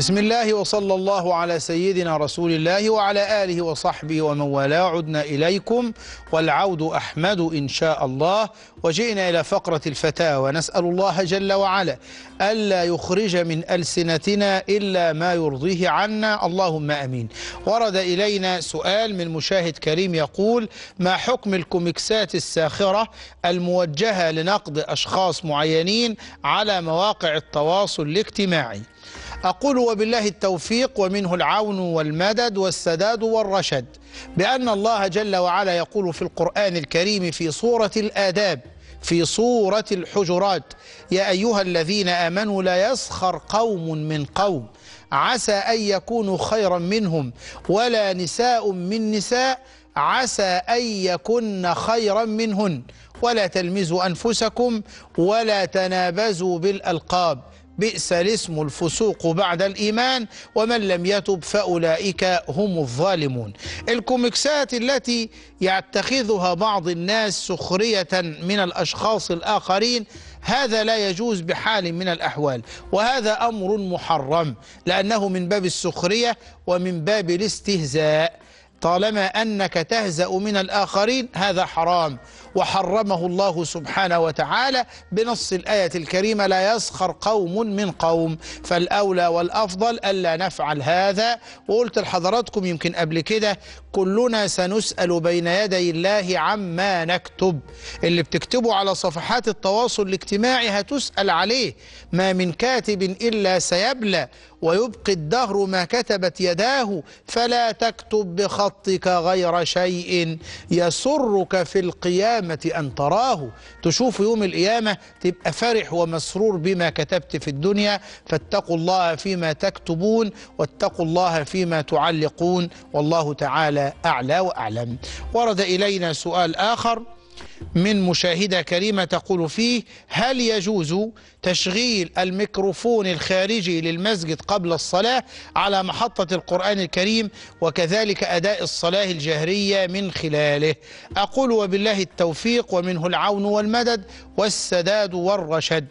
بسم الله وصلى الله على سيدنا رسول الله وعلى آله وصحبه ومن والاه عدنا إليكم والعود أحمد إن شاء الله وجئنا إلى فقرة الفتاوى نسأل الله جل وعلا ألا يخرج من ألسنتنا إلا ما يرضيه عنا اللهم أمين ورد إلينا سؤال من مشاهد كريم يقول ما حكم الكوميكسات الساخرة الموجهة لنقد أشخاص معينين على مواقع التواصل الاجتماعي أقول وبالله التوفيق ومنه العون والمدد والسداد والرشد بأن الله جل وعلا يقول في القرآن الكريم في سورة الآداب في سورة الحجرات يا أيها الذين آمنوا لا يسخر قوم من قوم عسى أن يكونوا خيرا منهم ولا نساء من نساء عسى أن يكن خيرا منهن ولا تلمزوا أنفسكم ولا تنابزوا بالألقاب بئس الاسم الفسوق بعد الإيمان ومن لم يتب فأولئك هم الظالمون الكوميكسات التي يتخذها بعض الناس سخرية من الأشخاص الآخرين هذا لا يجوز بحال من الأحوال وهذا أمر محرم لأنه من باب السخرية ومن باب الاستهزاء طالما أنك تهزأ من الآخرين هذا حرام وحرمه الله سبحانه وتعالى بنص الآية الكريمة لا يسخر قوم من قوم فالأولى والأفضل ألا نفعل هذا وقلت لحضراتكم يمكن قبل كده كلنا سنسأل بين يدي الله عما نكتب اللي بتكتبه على صفحات التواصل الاجتماعي هتسأل عليه ما من كاتب إلا سيبلى ويبقي الدهر ما كتبت يداه فلا تكتب بخطك غير شيء يسرك في القيامة أن تراه تشوف يوم القيامة تبقى فرح ومسرور بما كتبت في الدنيا فاتقوا الله فيما تكتبون واتقوا الله فيما تعلقون والله تعالى أعلى وأعلم ورد إلينا سؤال آخر من مشاهدة كريمة تقول فيه هل يجوز تشغيل الميكروفون الخارجي للمسجد قبل الصلاة على محطة القرآن الكريم وكذلك أداء الصلاة الجهرية من خلاله أقول وبالله التوفيق ومنه العون والمدد والسداد والرشد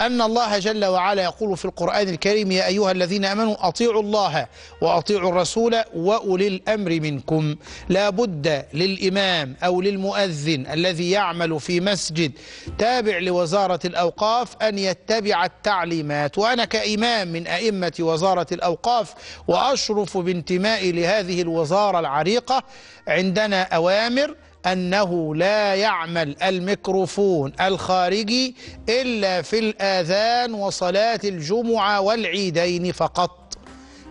أن الله جل وعلا يقول في القرآن الكريم يا أيها الذين أمنوا أطيعوا الله وأطيعوا الرسول وأولي الأمر منكم لا بد للإمام أو للمؤذن الذي يعمل في مسجد تابع لوزارة الأوقاف أن يتبع التعليمات وأنا كإمام من أئمة وزارة الأوقاف وأشرف بانتمائي لهذه الوزارة العريقة عندنا أوامر أنه لا يعمل الميكروفون الخارجي إلا في الآذان وصلاة الجمعة والعيدين فقط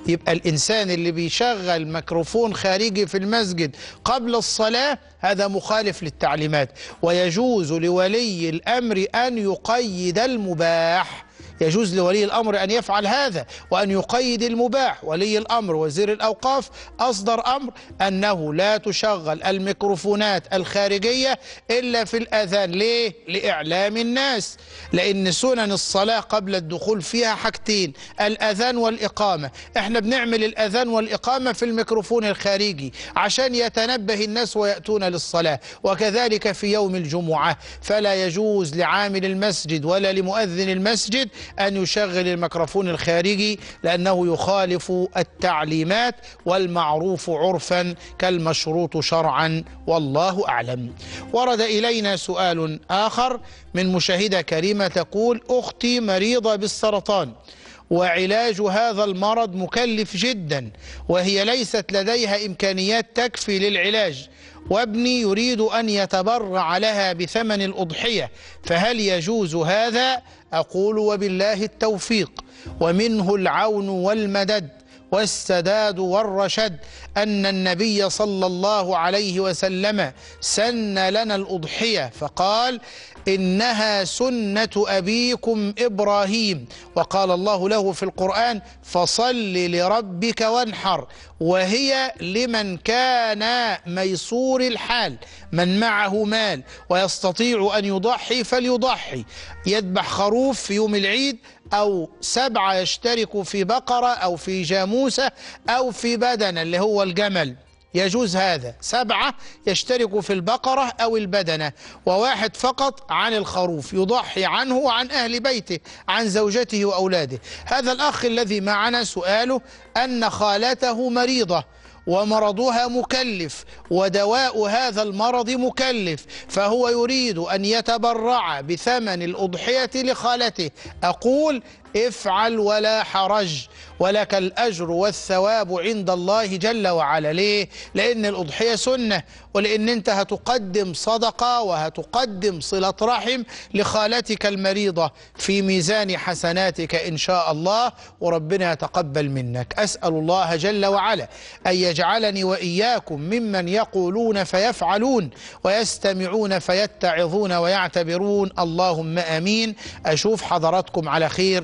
يبقى الإنسان اللي بيشغل ميكروفون خارجي في المسجد قبل الصلاة هذا مخالف للتعليمات ويجوز لولي الأمر أن يقيد المباح يجوز لولي الأمر أن يفعل هذا وأن يقيد المباح ولي الأمر وزير الأوقاف أصدر أمر أنه لا تشغل الميكروفونات الخارجية إلا في الأذان ليه؟ لإعلام الناس لأن سنن الصلاة قبل الدخول فيها حاجتين الأذان والإقامة احنا بنعمل الأذان والإقامة في الميكروفون الخارجي عشان يتنبه الناس ويأتون للصلاة وكذلك في يوم الجمعة فلا يجوز لعامل المسجد ولا لمؤذن المسجد أن يشغل الميكروفون الخارجي لأنه يخالف التعليمات والمعروف عرفا كالمشروط شرعا والله أعلم ورد إلينا سؤال آخر من مشاهدة كريمة تقول أختي مريضة بالسرطان وعلاج هذا المرض مكلف جدا وهي ليست لديها إمكانيات تكفي للعلاج وابني يريد أن يتبرع لها بثمن الأضحية فهل يجوز هذا؟ أقول وبالله التوفيق ومنه العون والمدد والسداد والرشد أن النبي صلى الله عليه وسلم سن لنا الأضحية فقال إنها سنة أبيكم إبراهيم وقال الله له في القرآن فصل لربك وانحر وهي لمن كان ميسور الحال من معه مال ويستطيع أن يضحي فليضحي يذبح خروف في يوم العيد أو سبعة يشترك في بقرة أو في جاموسة أو في بدنة اللي هو الجمل يجوز هذا سبعة يشترك في البقرة أو البدنة وواحد فقط عن الخروف يضحي عنه وعن أهل بيته عن زوجته وأولاده هذا الأخ الذي معنا سؤاله أن خالته مريضة ومرضها مكلف ودواء هذا المرض مكلف فهو يريد أن يتبرع بثمن الأضحية لخالته أقول افعل ولا حرج ولك الأجر والثواب عند الله جل وعلا ليه؟ لأن الأضحية سنة ولأن أنت هتقدم صدقة وهتقدم صلة رحم لخالتك المريضة في ميزان حسناتك إن شاء الله وربنا يتقبل منك أسأل الله جل وعلا أن يجعلني وإياكم ممن يقولون فيفعلون ويستمعون فيتعظون ويعتبرون اللهم أمين أشوف حضراتكم على خير